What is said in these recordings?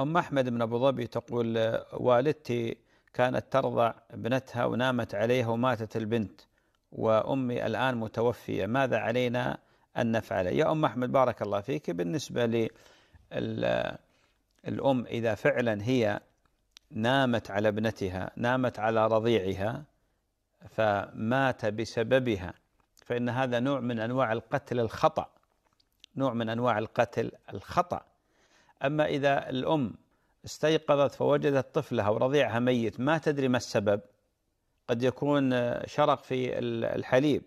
أم أحمد من أبو ظبي تقول والدتي كانت ترضع ابنتها ونامت عليها وماتت البنت وأمي الآن متوفية ماذا علينا أن نفعل يا أم أحمد بارك الله فيك بالنسبة للأم إذا فعلا هي نامت على ابنتها نامت على رضيعها فمات بسببها فإن هذا نوع من أنواع القتل الخطأ نوع من أنواع القتل الخطأ أما إذا الأم استيقظت فوجدت طفلها ورضيعها ميت ما تدري ما السبب قد يكون شرق في الحليب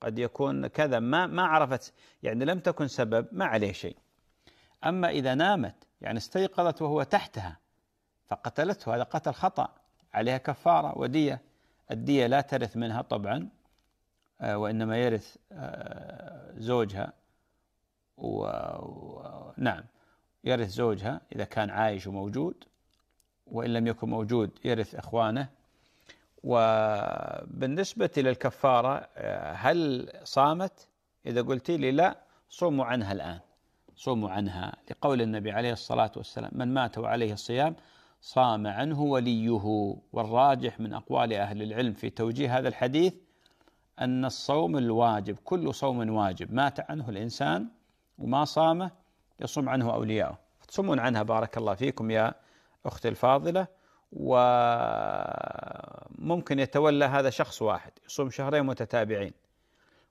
قد يكون كذا ما ما عرفت يعني لم تكن سبب ما عليه شيء أما إذا نامت يعني استيقظت وهو تحتها فقتلته هذا قتل خطأ عليها كفارة ودية الدية لا ترث منها طبعا آه، وإنما يرث آه، زوجها و... نعم يرث زوجها إذا كان عايش وموجود وإن لم يكن موجود يرث إخوانه وبالنسبة للكفارة آه، هل صامت إذا قلت لي لا صوموا عنها الآن صوموا عنها لقول النبي عليه الصلاة والسلام من مات وعليه الصيام صام عنه وليه والراجح من أقوال أهل العلم في توجيه هذا الحديث أن الصوم الواجب كل صوم واجب مات عنه الإنسان وما صامه يصوم عنه أولياؤه سمون عنها بارك الله فيكم يا أختي الفاضلة وممكن يتولى هذا شخص واحد يصوم شهرين متتابعين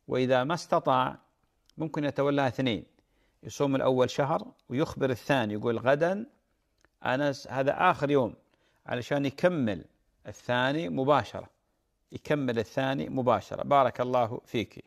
وإذا ما استطاع ممكن يتولاها اثنين يصوم الأول شهر ويخبر الثاني يقول غدا أنا هذا آخر يوم علشان يكمل الثاني مباشرة يكمل الثاني مباشرة بارك الله فيك